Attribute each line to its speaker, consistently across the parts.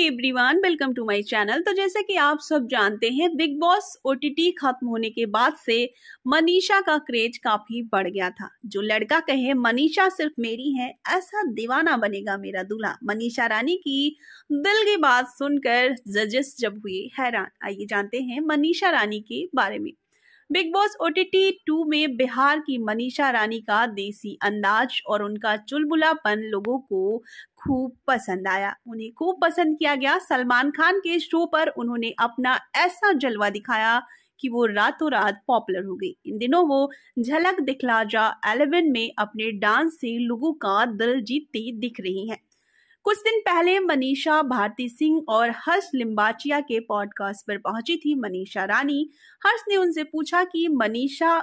Speaker 1: everyone welcome to my channel तो जैसे कि आप सब जानते हैं बिग बॉस ओटीटी खत्म होने के बाद से मनीषा का क्रेज काफी बढ़ गया था जो लड़का कहे मनीषा सिर्फ मेरी है ऐसा दीवाना बनेगा मेरा दूल्हा मनीषा रानी की दिल की बात सुनकर जजेस जब हुए हैरान आइए जानते हैं मनीषा रानी के बारे में बिग बॉस टी टू में बिहार की मनीषा रानी का देसी अंदाज और उनका चुलबुलापन लोगों को खूब पसंद आया उन्हें खूब पसंद किया गया सलमान खान के शो पर उन्होंने अपना ऐसा जलवा दिखाया कि वो रातों रात पॉपुलर हो गई इन दिनों वो झलक दिखला जा एलेवन में अपने डांस से लोगों का दिल जीतती दिख रही हैं कुछ दिन पहले मनीषा भारती सिंह और हर्ष लिम्बाचिया के पॉडकास्ट पर पहुंची थी मनीषा रानी हर्ष ने उनसे पूछा कि मनीषा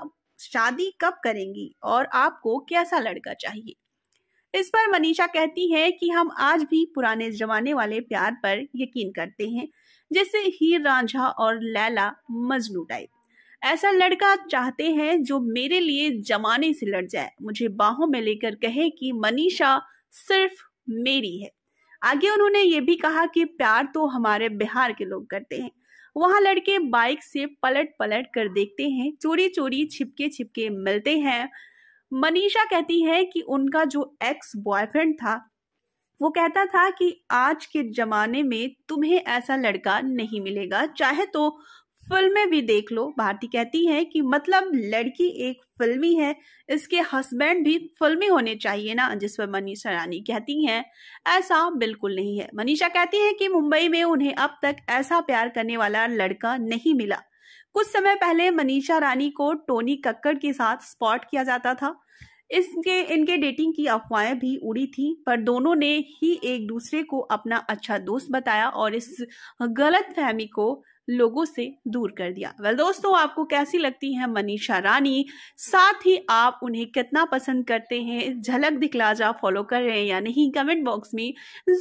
Speaker 1: शादी कब करेंगी और आपको कैसा लड़का चाहिए इस पर मनीषा कहती हैं कि हम आज भी पुराने जमाने वाले प्यार पर यकीन करते हैं जैसे हीर रांझा और लैला मजनू टाइप ऐसा लड़का चाहते हैं जो मेरे लिए जमाने से लड़ जाए मुझे बाहों में लेकर कहे कि मनीषा सिर्फ मेरी है आगे उन्होंने ये भी कहा कि प्यार तो हमारे बिहार के लोग करते हैं वहाँ लड़के बाइक से पलट पलट कर देखते हैं चोरी चोरी छिपके छिपके मिलते हैं मनीषा कहती है कि उनका जो एक्स बॉयफ्रेंड था वो कहता था कि आज के जमाने में तुम्हें ऐसा लड़का नहीं मिलेगा चाहे तो फिल्म में भी देख लो भारती कहती है कि मतलब लड़की एक फिल्मी है इसके हस्बैंड भी फिल्मी होने चाहिए ना जिस पर मनीषा रानी कहती हैं ऐसा बिल्कुल नहीं है मनीषा कहती है कि मुंबई में उन्हें अब तक ऐसा प्यार करने वाला लड़का नहीं मिला कुछ समय पहले मनीषा रानी को टोनी कक्कड़ के साथ स्पॉट किया जाता था इसके इनके डेटिंग की अफवाहें भी उड़ी थी पर दोनों ने ही एक दूसरे को अपना अच्छा दोस्त बताया और इस गलत फहमी को लोगों से दूर कर दिया वेल दोस्तों आपको कैसी लगती हैं मनीषा रानी साथ ही आप उन्हें कितना पसंद करते हैं झलक दिखला जा फॉलो कर रहे हैं या नहीं कमेंट बॉक्स में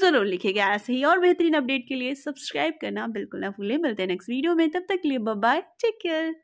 Speaker 1: ज़रूर लिखेगा ऐसे ही और बेहतरीन अपडेट के लिए सब्सक्राइब करना बिल्कुल ना भूलें मिलते हैं नेक्स्ट वीडियो में तब तक लिए बाय टेक केयर